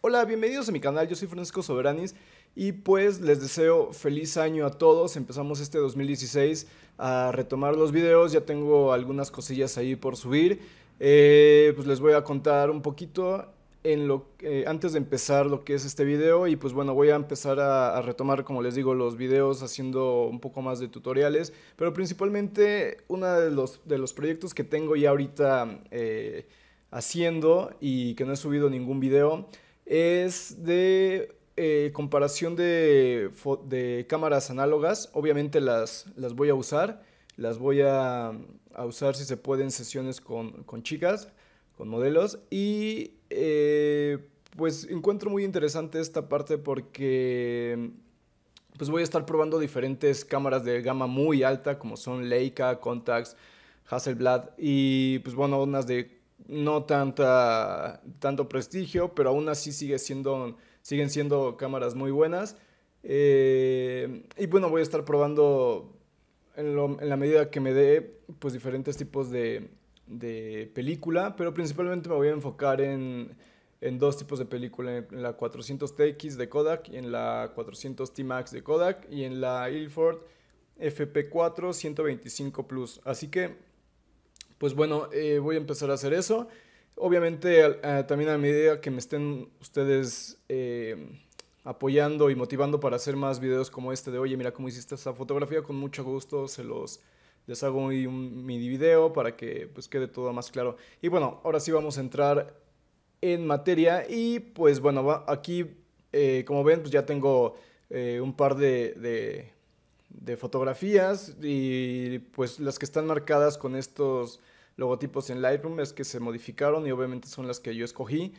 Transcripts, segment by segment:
Hola, bienvenidos a mi canal, yo soy Francisco Soberanis y pues les deseo feliz año a todos. Empezamos este 2016 a retomar los videos, ya tengo algunas cosillas ahí por subir. Eh, pues les voy a contar un poquito lo, eh, antes de empezar lo que es este video y pues bueno voy a empezar a, retomar como les digo los videos haciendo un poco más de tutoriales pero principalmente uno de los, de los proyectos que tengo ya ahorita eh, haciendo y que no he subido ningún video es de eh, comparación de, de, cámaras análogas obviamente las, las voy a usar las voy a, usar si se pueden sesiones con, con chicas con modelos y eh, pues encuentro muy interesante esta parte porque pues voy a estar probando diferentes cámaras de gama muy alta como son Leica, Contax, Hasselblad y pues bueno, unas de no tanta, tanto prestigio, pero aún así sigue siendo, siguen siendo cámaras muy buenas. Eh, y bueno, voy a estar probando en la medida que me dé pues diferentes tipos de, de película, pero principalmente me voy a enfocar en, en dos tipos de película, en la 400TX de Kodak y en la 400T Max de Kodak y en la Ilford FP4 125 Plus. Así que, pues bueno, eh, voy a empezar a hacer eso. Obviamente, eh, también a medida que me estén ustedes eh, apoyando y motivando para hacer más videos como este de, oye, mira cómo hiciste esa fotografía, con mucho gusto se los les hago un, mini video para que pues quede todo más claro. Y bueno, ahora sí vamos a entrar en materia y pues bueno, aquí eh, como ven pues, ya tengo eh, un par de, de, fotografías y pues las que están marcadas con estos logotipos en Lightroom es que se modificaron y obviamente son las que yo escogí.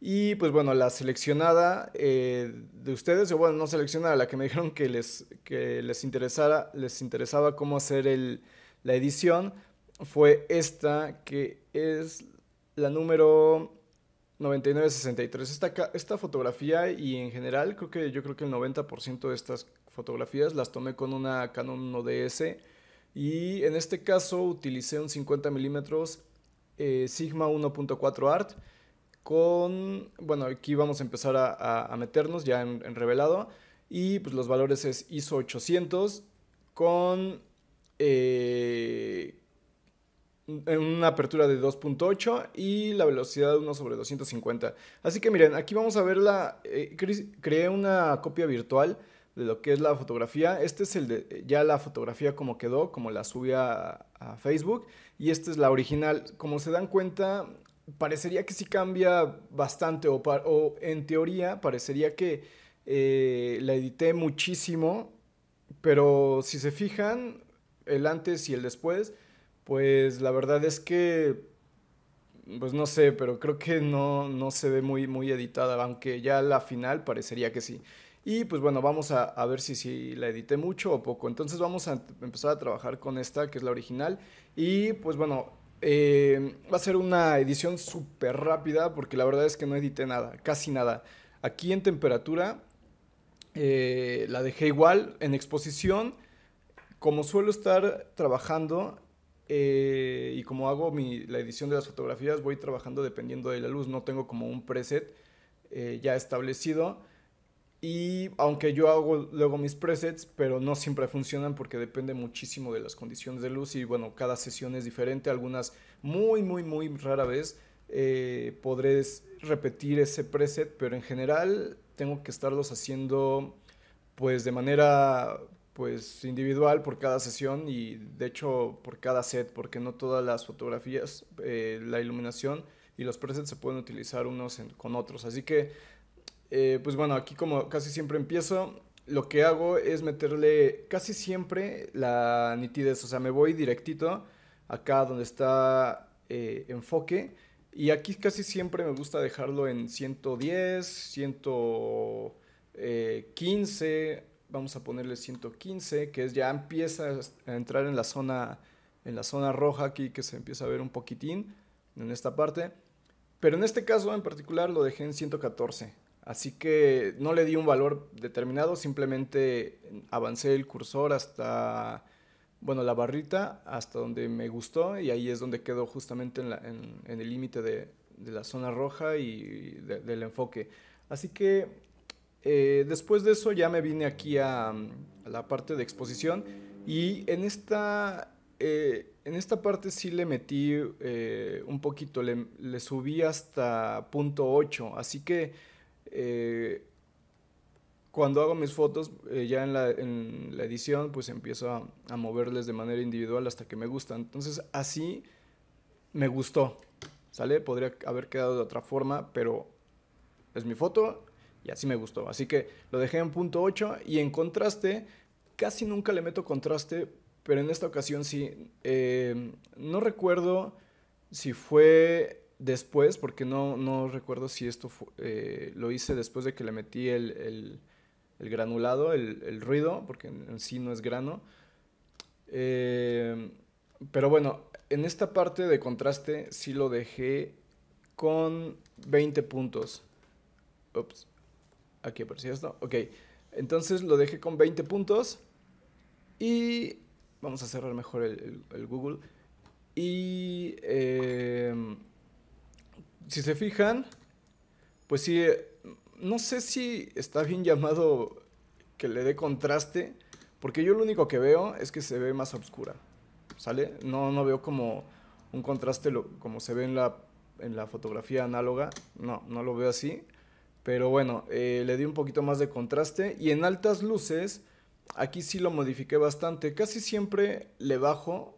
Y pues bueno, la seleccionada eh, de ustedes, o bueno, no seleccionada, la que me dijeron que les, les, interesara, les interesaba cómo hacer la edición, fue esta, que es la número 9963. Esta, esta fotografía y en general creo que yo creo que el 90% de estas fotografías las tomé con una Canon 1DS y en este caso utilicé un 50 mm eh, Sigma 1.4 Art con, bueno, aquí vamos a empezar a, meternos ya en, revelado. Y pues los valores es ISO 800 con eh, una apertura de 2.8 y la velocidad de 1 sobre 250. Así que miren, aquí vamos a ver la... Eh, creé una copia virtual de lo que es la fotografía. Este es el de, ya la fotografía como quedó, como la subí a, Facebook. Y esta es la original. Como se dan cuenta, parecería que sí cambia bastante, o, o en teoría parecería que eh, la edité muchísimo, pero si se fijan, el antes y el después, pues la verdad es que, pues no sé, pero creo que no, se ve muy, muy editada, aunque ya la final parecería que sí. Y pues bueno, vamos a, a ver si, si, la edité mucho o poco. Entonces vamos a empezar a trabajar con esta, que es la original. Y pues bueno, eh, va a ser una edición súper rápida porque la verdad es que no edité nada, casi nada. Aquí en temperatura eh, la dejé igual, en exposición, como suelo estar trabajando eh, y como hago la edición de las fotografías, voy trabajando dependiendo de la luz, no tengo como un preset ya establecido. Y aunque yo hago luego mis presets, pero no siempre funcionan porque depende muchísimo de las condiciones de luz y bueno, cada sesión es diferente. Algunas muy, muy, muy rara vez podréis eh, podré repetir ese preset, pero en general tengo que estarlos haciendo pues de manera pues individual por cada sesión y de hecho por cada set, porque no todas las fotografías, eh, la iluminación y los presets se pueden utilizar unos con otros. Así que eh, pues bueno, aquí como casi siempre empiezo, lo que hago es meterle casi siempre la nitidez, o sea, me voy directito acá donde está eh, enfoque y aquí casi siempre me gusta dejarlo en 110, 115, eh, vamos a ponerle 115, que es ya empieza a entrar en la zona en la zona roja aquí que se empieza a ver un poquitín en esta parte, pero en este caso en particular lo dejé en 114. Así que no le di un valor determinado, simplemente avancé el cursor hasta, bueno, la barrita, hasta donde me gustó y ahí es donde quedó justamente en, el límite de, la zona roja y del enfoque. Así que eh, después de eso ya me vine aquí a, la parte de exposición y en esta, eh, en esta parte sí le metí eh, un poquito, le, subí hasta punto .8, así que eh, cuando hago mis fotos, eh, ya en la, en la, edición, pues empiezo a, moverles de manera individual hasta que me gustan. Entonces, así me gustó. ¿Sale? Podría haber quedado de otra forma, pero es mi foto y así me gustó. Así que lo dejé en punto 8 y en contraste, casi nunca le meto contraste, pero en esta ocasión sí. Eh, no recuerdo si fue después, porque no, no recuerdo si esto eh, lo hice después de que le metí el, granulado, el, ruido, porque en, sí no es grano. Eh, pero bueno, en esta parte de contraste sí lo dejé con 20 puntos. Ups, aquí apareció esto. Ok, entonces lo dejé con 20 puntos y vamos a cerrar mejor el, Google. Y... Eh, si se fijan, pues sí, eh, no sé si está bien llamado que le dé contraste, porque yo lo único que veo es que se ve más oscura, ¿sale? No, no veo como un contraste como se ve en la, en la fotografía análoga, no, no lo veo así, pero bueno, eh, le di un poquito más de contraste y en altas luces, aquí sí lo modifiqué bastante, casi siempre le bajo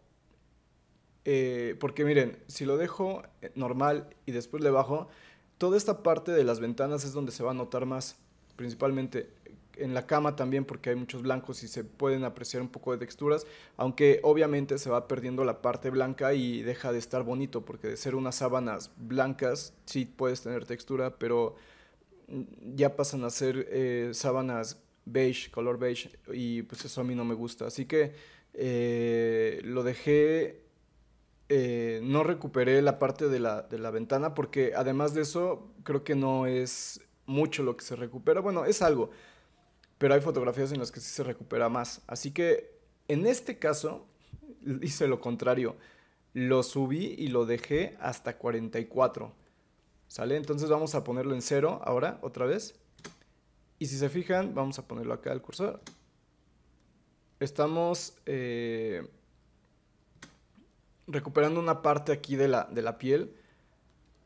eh, porque miren, si lo dejo eh, normal y después le bajo, toda esta parte de las ventanas es donde se va a notar más, principalmente en la cama también porque hay muchos blancos y se pueden apreciar un poco de texturas, aunque obviamente se va perdiendo la parte blanca y deja de estar bonito porque de ser unas sábanas blancas sí puedes tener textura, pero mm, ya pasan a ser eh, sábanas beige, color beige y pues eso a mí no me gusta, así que lo dejé eh, no recuperé la parte de la, de la ventana porque además de eso creo que no es mucho lo que se recupera. Bueno, es algo, pero hay fotografías en las que sí se recupera más. Así que en este caso hice lo contrario. Lo subí y lo dejé hasta 44. ¿Sale? Entonces vamos a ponerlo en cero ahora, otra vez. Y si se fijan, vamos a ponerlo acá al cursor. Estamos... Eh, recuperando una parte aquí de la, piel,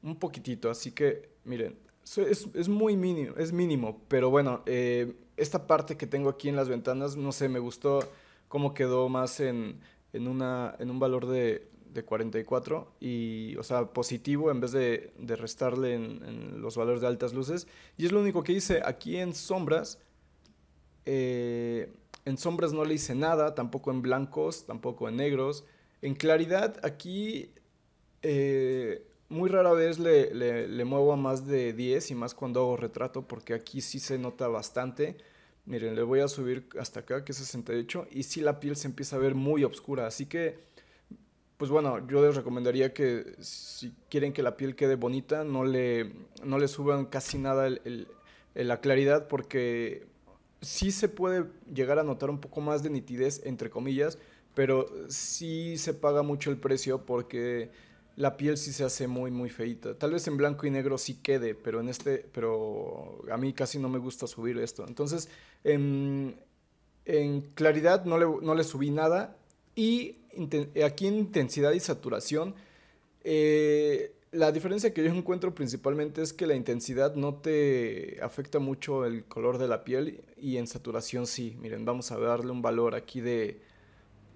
un poquitito, así que miren, es, es muy mínimo, es mínimo, pero bueno, eh, esta parte que tengo aquí en las ventanas, no sé, me gustó cómo quedó más en, en, un valor de, 44 y, o sea, positivo en vez de, restarle en, los valores de altas luces. Y es lo único que hice aquí en sombras. Eh, en sombras no le hice nada, tampoco en blancos, tampoco en negros. En claridad, aquí eh, muy rara vez le, muevo a más de 10 y más cuando hago retrato porque aquí sí se nota bastante. Miren, le voy a subir hasta acá, que es 68, y sí la piel se empieza a ver muy oscura. Así que, pues bueno, yo les recomendaría que si quieren que la piel quede bonita, no le, no le suban casi nada la claridad porque sí se puede llegar a notar un poco más de nitidez, entre comillas, pero sí se paga mucho el precio porque la piel sí se hace muy muy feita. Tal vez en blanco y negro sí quede, pero en este, pero a mí casi no me gusta subir esto. Entonces, em, en, claridad no le, subí nada y aquí en intensidad y saturación, eh, la diferencia que yo encuentro principalmente es que la intensidad no te afecta mucho el color de la piel y en saturación sí. Miren, vamos a darle un valor aquí de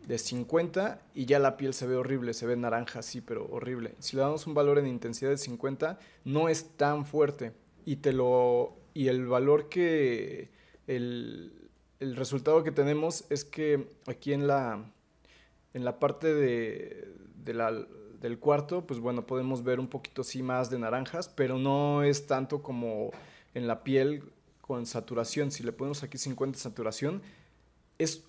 de 50 y ya la piel se ve horrible, se ve naranja, sí, pero horrible. Si le damos un valor en intensidad de 50, no es tan fuerte y te lo y el valor que el, resultado que tenemos es que aquí en la en la parte de, la, del cuarto, pues bueno, podemos ver un poquito sí más de naranjas, pero no es tanto como en la piel con saturación. Si le ponemos aquí 50 saturación, es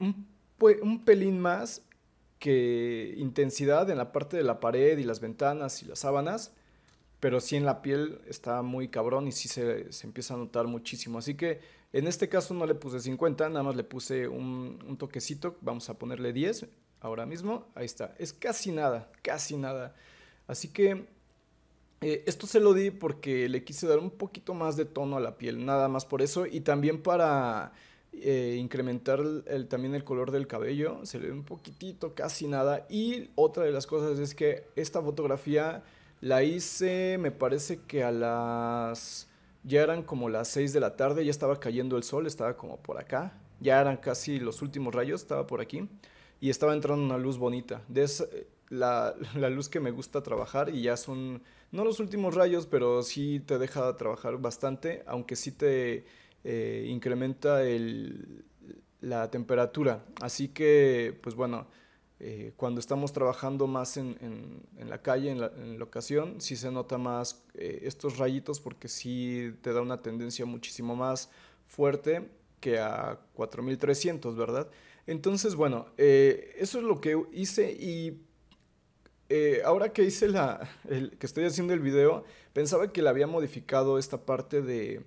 un pues un pelín más que intensidad en la parte de la pared y las ventanas y las sábanas, pero sí en la piel está muy cabrón y sí se, empieza a notar muchísimo. Así que en este caso no le puse 50, nada más le puse un, toquecito, vamos a ponerle 10 ahora mismo, ahí está, es casi nada, casi nada. Así que eh, esto se lo di porque le quise dar un poquito más de tono a la piel, nada más por eso, y también para eh, incrementar el, también el color del cabello, se le ve un poquitito, casi nada. Y otra de las cosas es que esta fotografía la hice, me parece que a las... Ya eran como las 6 de la tarde, ya estaba cayendo el sol, estaba como por acá. Ya eran casi los últimos rayos, estaba por aquí. Y estaba entrando una luz bonita. De la, la, luz que me gusta trabajar y ya son, no los últimos rayos, pero sí te deja trabajar bastante, aunque sí te eh, incrementa el, la temperatura. Así que, pues bueno, eh, cuando estamos trabajando más en, la calle, en la, en ocasión, sí se nota más eh, estos rayitos porque sí te da una tendencia muchísimo más fuerte que a 4300, ¿verdad? Entonces, bueno, eso es lo que hice y ahora que hice la, que estoy haciendo el video, pensaba que le había modificado esta parte de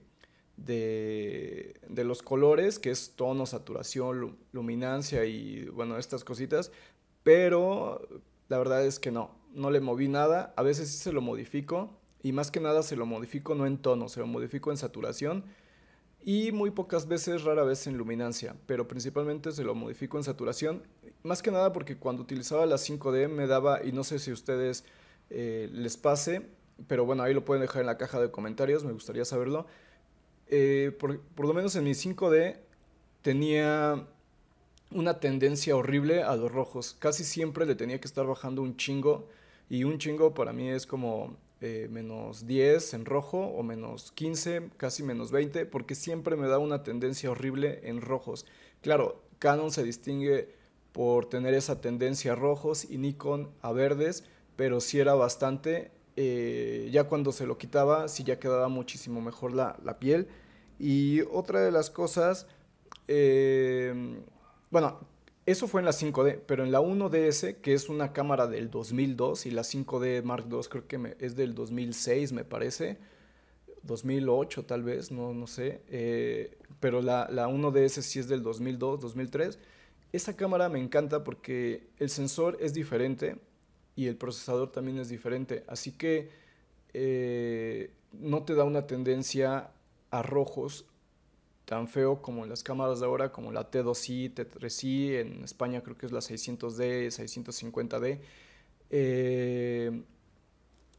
de, los colores, que es tono, saturación, luminancia y bueno, estas cositas, pero la verdad es que no, no le moví nada, a veces sí se lo modifico y más que nada se lo modifico no en tono, se lo modifico en saturación y muy pocas veces, rara vez en luminancia, pero principalmente se lo modifico en saturación, más que nada porque cuando utilizaba la 5D me daba, y no sé si a ustedes eh, les pase, pero bueno, ahí lo pueden dejar en la caja de comentarios, me gustaría saberlo, eh, por, lo menos en mi 5D, tenía una tendencia horrible a los rojos. Casi siempre le tenía que estar bajando un chingo. Y un chingo para mí es como eh, menos 10 en rojo o menos 15, casi menos 20, porque siempre me da una tendencia horrible en rojos. Claro, Canon se distingue por tener esa tendencia a rojos y Nikon a verdes, pero si era bastante eh, ya cuando se lo quitaba sí ya quedaba muchísimo mejor la, piel. Y otra de las cosas, eh, bueno, eso fue en la 5D, pero en la 1DS, que es una cámara del 2002 y la 5D Mark II creo que es del 2006 me parece, 2008 tal vez, no, no sé, eh, pero la, la 1DS sí es del 2002, 2003. Esa cámara me encanta porque el sensor es diferente, y el procesador también es diferente. Así que eh, no te da una tendencia a rojos tan feo como las cámaras de ahora, como la T2i, T3i, en España creo que es la 600D, 650D. Eh,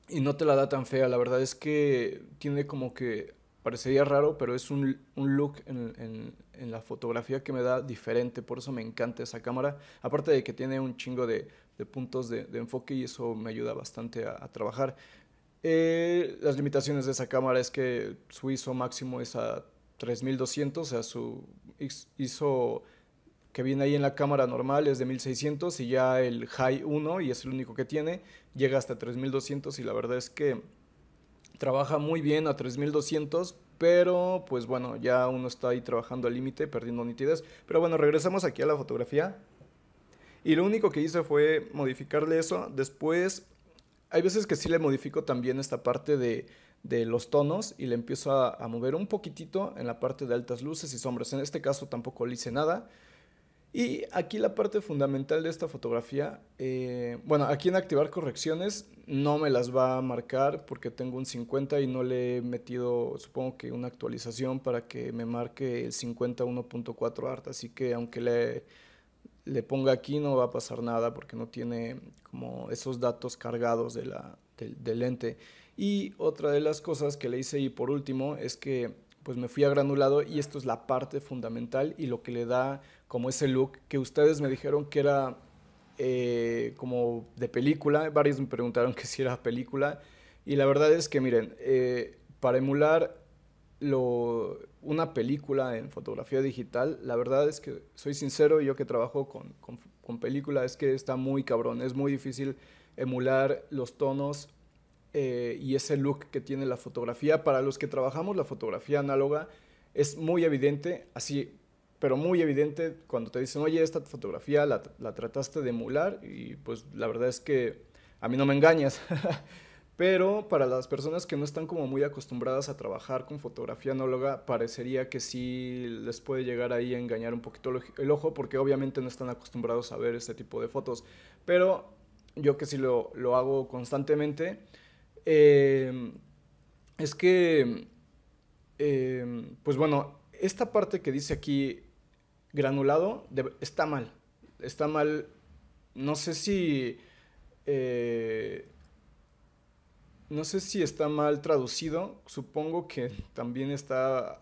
y no te la da tan fea, la verdad es que tiene como que, parecería raro, pero es un, look en, en la fotografía que me da diferente, por eso me encanta esa cámara, aparte de que tiene un chingo de, puntos de, enfoque y eso me ayuda bastante a, trabajar. Eh, las limitaciones de esa cámara es que su ISO máximo es a 3200, o sea, su ISO que viene ahí en la cámara normal es de 1600 y ya el High 1, y es el único que tiene, llega hasta 3200 y la verdad es que trabaja muy bien a 3200 pero pues bueno, ya uno está ahí trabajando al límite, perdiendo nitidez. Pero bueno, regresamos aquí a la fotografía. Y lo único que hice fue modificarle eso. Después, hay veces que sí le modifico también esta parte de, los tonos y le empiezo a, a, mover un poquitito en la parte de altas luces y sombras. En este caso tampoco le hice nada. Y aquí la parte fundamental de esta fotografía, eh, bueno, aquí en activar correcciones no me las va a marcar porque tengo un 50 y no le he metido, supongo que una actualización para que me marque el 50 1.4 art, así que aunque le, le ponga aquí no va a pasar nada porque no tiene como esos datos cargados de la, del lente. Y otra de las cosas que le hice y por último es que pues me fui a granulado y esto es la parte fundamental y lo que le da como ese look que ustedes me dijeron que era eh, como de película, varios me preguntaron que si era película y la verdad es que miren, eh, para emular lo, una película en fotografía digital, la verdad es que soy sincero, yo que trabajo con, con, con película es que está muy cabrón, es muy difícil emular los tonos eh, y ese look que tiene la fotografía. Para los que trabajamos la fotografía análoga, es muy evidente, así, pero muy evidente cuando te dicen, oye, esta fotografía la, la trataste de emular y pues la verdad es que a mí no me engañas. pero para las personas que no están como muy acostumbradas a trabajar con fotografía análoga, parecería que sí les puede llegar ahí a engañar un poquito el ojo porque obviamente no están acostumbrados a ver este tipo de fotos. Pero yo que sí lo, lo hago constantemente, eh, es que, eh, pues bueno, esta parte que dice aquí granulado está mal. Está mal. No sé si. Eh, no sé si está mal traducido. Supongo que también está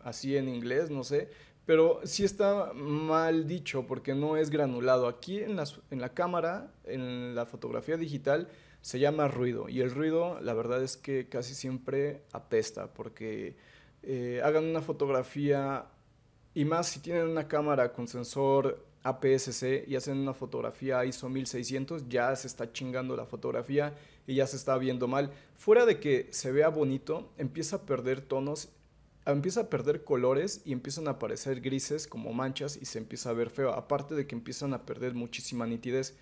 así en inglés, no sé. Pero sí está mal dicho porque no es granulado. Aquí en la cámara, en la fotografía digital, se llama ruido. Y el ruido, la verdad es que casi siempre apesta, porque eh, hagan una fotografía, y más si tienen una cámara con sensor APS-C y hacen una fotografía ISO 1600, ya se está chingando la fotografía y ya se está viendo mal. Fuera de que se vea bonito, empieza a perder tonos empieza a perder colores y empiezan a aparecer grises como manchas y se empieza a ver feo, aparte de que empiezan a perder muchísima nitidez.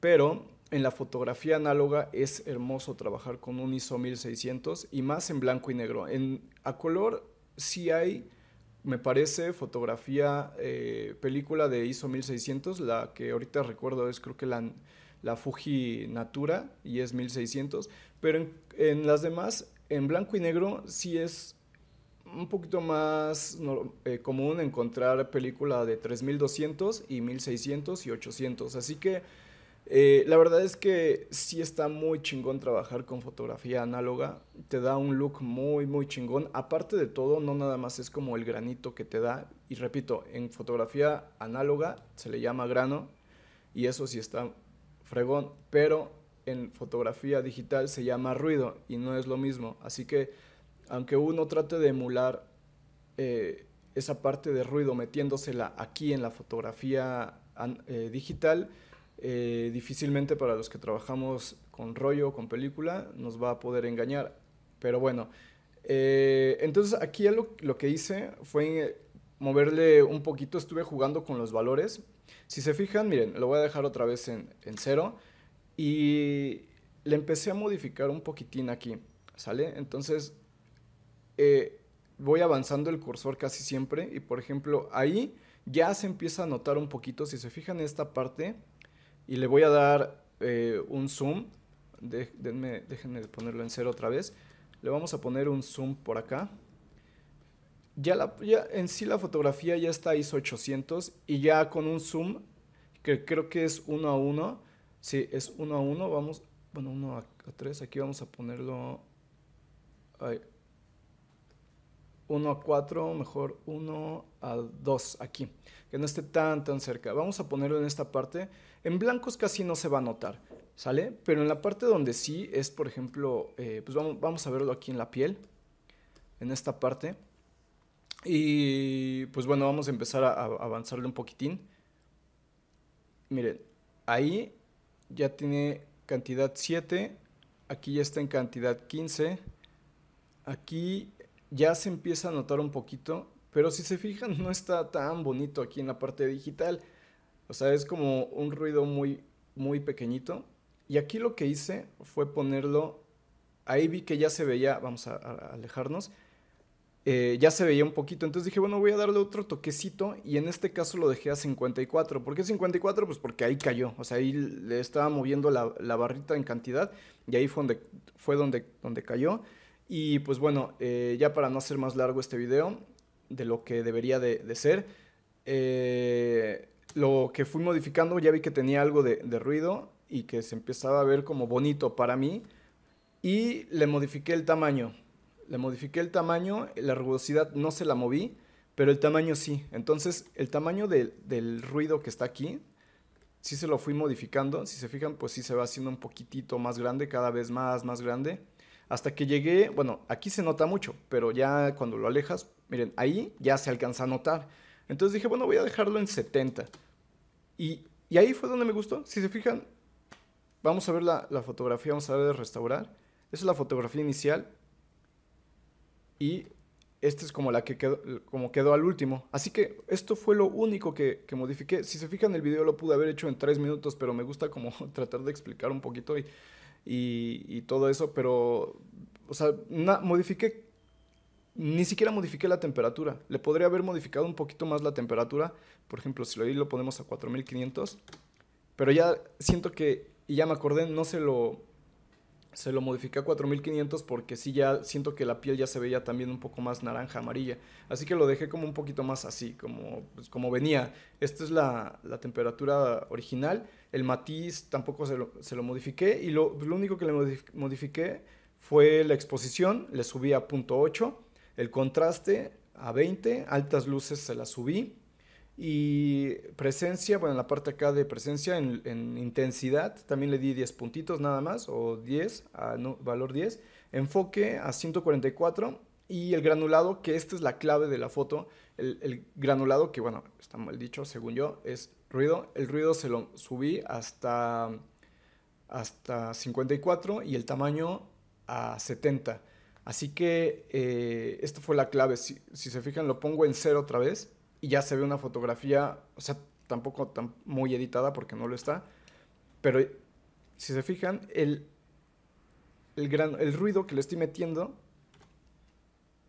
Pero en la fotografía análoga es hermoso trabajar con un ISO 1600 y más en blanco y negro. En, a color sí hay, me parece, fotografía, eh, película de ISO 1600, la que ahorita recuerdo es creo que la, la Fuji Natura y es 1600, pero en, las demás, en blanco y negro sí es un poquito más eh, común encontrar película de 3200 y 1600 y 800. Así que eh, la verdad es que sí está muy chingón trabajar con fotografía análoga. Te da un look muy, muy chingón. Aparte de todo, no nada más es como el granito que te da. Y repito, en fotografía análoga se le llama grano. Y eso sí está fregón. Pero en fotografía digital se llama ruido. Y no es lo mismo. Así que, aunque uno trate de emular eh, esa parte de ruido metiéndosela aquí en la fotografía eh, digital eh, difícilmente para los que trabajamos con rollo, con película, nos va a poder engañar. Pero bueno, eh, entonces aquí lo, que hice fue eh, moverle un poquito, estuve jugando con los valores. Si se fijan, miren, lo voy a dejar otra vez en, cero y le empecé a modificar un poquitín aquí, ¿sale? Entonces voy avanzando el cursor casi siempre y por ejemplo ahí ya se empieza a notar un poquito, si se fijan en esta parte, y le voy a dar eh, un zoom. De, déjenme ponerlo en cero otra vez. Le vamos a poner un zoom por acá. Ya, la, en sí la fotografía ya está ISO 800 y ya con un zoom que creo que es 1 a 1. Sí, es 1 a 1. Vamos, bueno, 1 a 3. Aquí vamos a ponerlo. Ahí, 1 a 4, mejor 1 a 2 aquí, que no esté tan tan cerca. Vamos a ponerlo en esta parte. En blancos casi no se va a notar, ¿sale? Pero en la parte donde sí es, por ejemplo, eh, pues vamos, a verlo aquí en la piel, en esta parte. Y pues bueno, vamos a empezar a, a avanzarle un poquitín. Miren, ahí ya tiene cantidad 7, aquí ya está en cantidad 15, aquí ya se empieza a notar un poquito, pero si se fijan no está tan bonito aquí en la parte digital. O sea, es como un ruido muy, muy pequeñito. Y aquí lo que hice fue ponerlo, ahí vi que ya se veía, vamos a, alejarnos, eh, ya se veía un poquito. Entonces dije, bueno, voy a darle otro toquecito y en este caso lo dejé a 54. ¿Por qué 54? Pues porque ahí cayó. O sea, ahí le estaba moviendo la, barrita en cantidad y ahí fue donde, fue donde, donde cayó. Y pues bueno, eh, ya para no hacer más largo este video de lo que debería de, ser, eh, lo que fui modificando ya vi que tenía algo de, ruido y que se empezaba a ver como bonito para mí. Y le modifiqué el tamaño. Le modifiqué el tamaño, la rugosidad no se la moví, pero el tamaño sí. Entonces, el tamaño del ruido que está aquí, sí se lo fui modificando. Si se fijan, pues sí se va haciendo un poquitito más grande, cada vez más, más grande. Hasta que llegué, bueno, aquí se nota mucho, pero ya cuando lo alejas, miren, ahí ya se alcanza a notar. Entonces dije, bueno, voy a dejarlo en 70. Y, ahí fue donde me gustó. Si se fijan, vamos a ver la, fotografía, vamos a ver de restaurar. Esa es la fotografía inicial. Y esta es como la que quedó, como quedó al último. Así que esto fue lo único que, modifiqué. Si se fijan, el video lo pude haber hecho en 3 minutos, pero me gusta como tratar de explicar un poquito y y, todo eso, pero, o sea, modifiqué, ni siquiera modifiqué la temperatura. Le podría haber modificado un poquito más la temperatura, por ejemplo, si lo, lo ponemos a 4500, pero ya siento que, y ya me acordé, no se lo, se lo modifiqué a 4500 porque sí ya siento que la piel ya se veía también un poco más naranja amarilla. Así que lo dejé como un poquito más así, como, pues, como venía. Esta es la, temperatura original. El matiz tampoco se lo, se modifiqué. Y lo, pues, lo, único que le modifiqué fue la exposición. Le subí a 0.8. El contraste a 20. Altas luces se las subí. Y presencia, bueno, en la parte acá de presencia, en, intensidad, también le di 10 puntitos nada más, o 10, valor 10. Enfoque a 144 y el granulado, que esta es la clave de la foto. El, granulado, que bueno, está mal dicho, según yo, es ruido. El ruido se lo subí hasta, hasta 54 y el tamaño a 70. Así que eh, esta fue la clave. Si, si se fijan, lo pongo en 0 otra vez y ya se ve una fotografía, o sea, tampoco tan muy editada porque no lo está, pero si se fijan, el, gran, el ruido que le estoy metiendo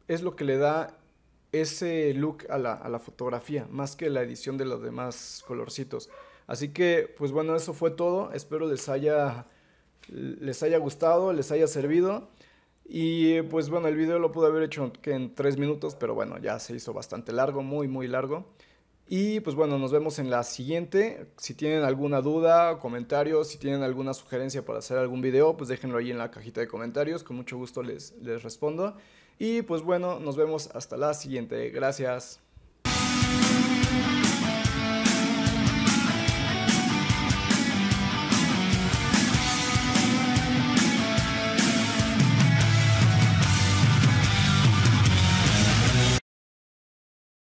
es lo que le da ese look a la, fotografía, más que la edición de los demás colorcitos. Así que, pues bueno, eso fue todo. Espero les haya, les haya gustado, les haya servido. Y eh, pues bueno, el video lo pude haber hecho en tres minutos, pero bueno, ya se hizo bastante largo, muy, muy largo. Y pues bueno, nos vemos en la siguiente. Si tienen alguna duda, comentarios si tienen alguna sugerencia para hacer algún video, pues déjenlo ahí en la cajita de comentarios. Con mucho gusto les, les respondo. Y pues bueno, nos vemos hasta la siguiente. Gracias.